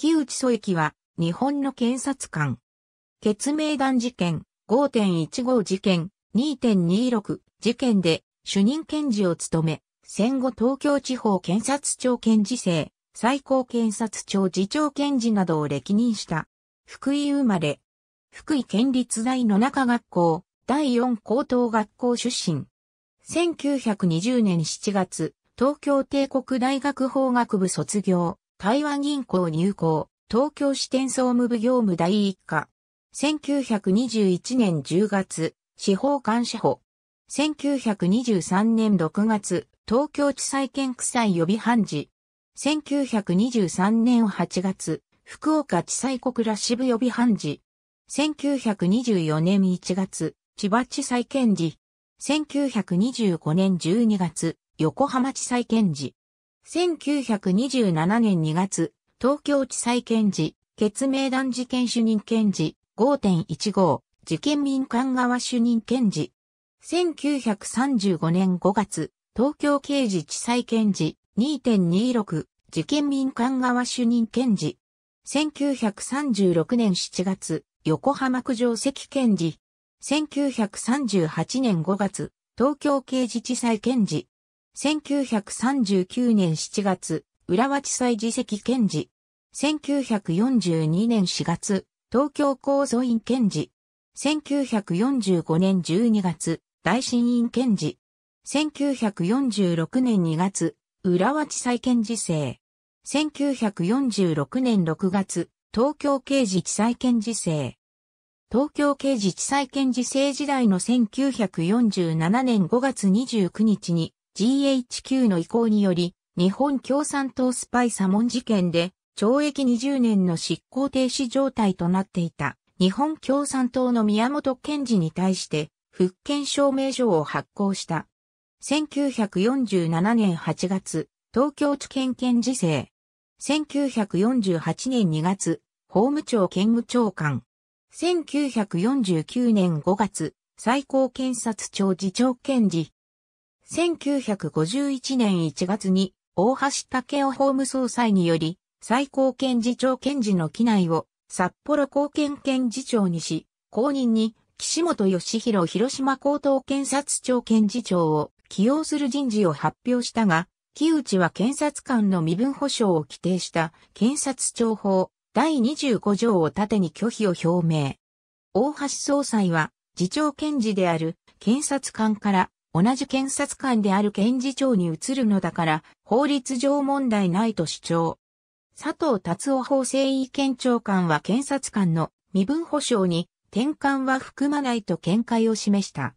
木内祖樹は、日本の検察官。決明団事件、5.15事件、2.26事件で主任検事を務め、戦後東京地方検察庁検事制、最高検察庁次長検事などを歴任した。福井生まれ。福井県立大の中学校、第四高等学校出身。1920年7月、東京帝国大学法学部卒業。台湾銀行入行、東京支店総務部業務第一課。1921年10月、司法監視法。1923年6月、東京地裁検区裁予備判事。1923年8月、福岡地裁国ら支部予備判事。1924年1月、千葉地裁検事。1925年12月、横浜地裁検事。1927年2月、東京地裁検事、決命団事件主任検事、5.15、事件民間側主任検事。1935年5月、東京刑事地裁検事、2.26、事件民間側主任検事。1936年7月、横浜区上席検事。1938年5月、東京刑事地裁検事。1939年7月、浦和地裁自席検事。1942年4月、東京構造院検事。1945年12月、大審院検事。1946年2月、浦和地裁検事制。1946年6月、東京刑事地裁検事制。東京刑事地裁検事制時代の1947年5月29日に、GHQ の意向により、日本共産党スパイサモン事件で、懲役20年の執行停止状態となっていた、日本共産党の宮本賢治に対して、復権証明書を発行した。1947年8月、東京地検検事制。1948年2月、法務庁兼務長官。1949年5月、最高検察庁次長検事、1951年1月に大橋武雄法務総裁により最高検事長検事の機内を札幌高検検事長にし、後任に岸本義弘広島高等検察庁検事長を起用する人事を発表したが、木内は検察官の身分保障を規定した検察庁法第25条を盾に拒否を表明。大橋総裁は、次長検事である検察官から同じ検察官である検事長に移るのだから、法律上問題ないと主張。佐藤達夫法制委員長官は検察官の身分保障に転換は含まないと見解を示した。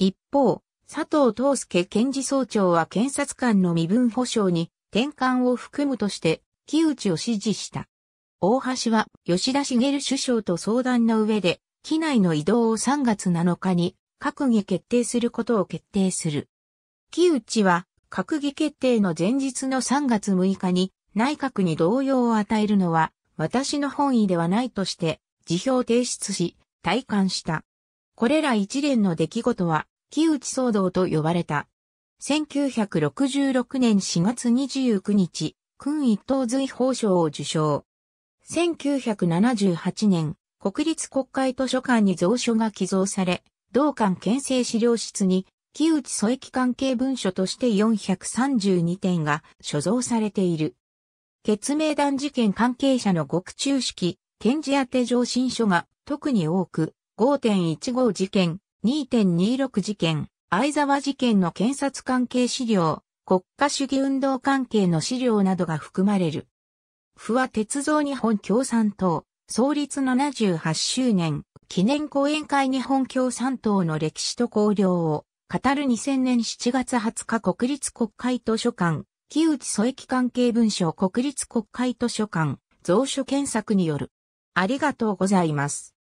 一方、佐藤東介検事総長は検察官の身分保障に転換を含むとして、木内を支持した。大橋は吉田茂首相と相談の上で、機内の移動を3月7日に閣議決定することを決定する。木内は、閣議決定の前日の3月6日に、内閣に動揺を与えるのは、私の本意ではないとして、辞表提出し、退官した。これら一連の出来事は、木内騒動と呼ばれた。1966年4月29日、君一等随法賞を受賞。1978年、国立国会図書館に蔵書が寄贈され、同館県政資料室に、木内添駅関係文書として432点が所蔵されている。決明団事件関係者の獄中式、検事宛上申書が特に多く、5.15事件、2.26事件、相沢事件の検察関係資料、国家主義運動関係の資料などが含まれる。不和鉄道日本共産党、創立78周年、記念講演会日本共産党の歴史と綱領を語る2000年7月20日国立国会図書館、木内添駅関係文書国立国会図書館、蔵書検索による。ありがとうございます。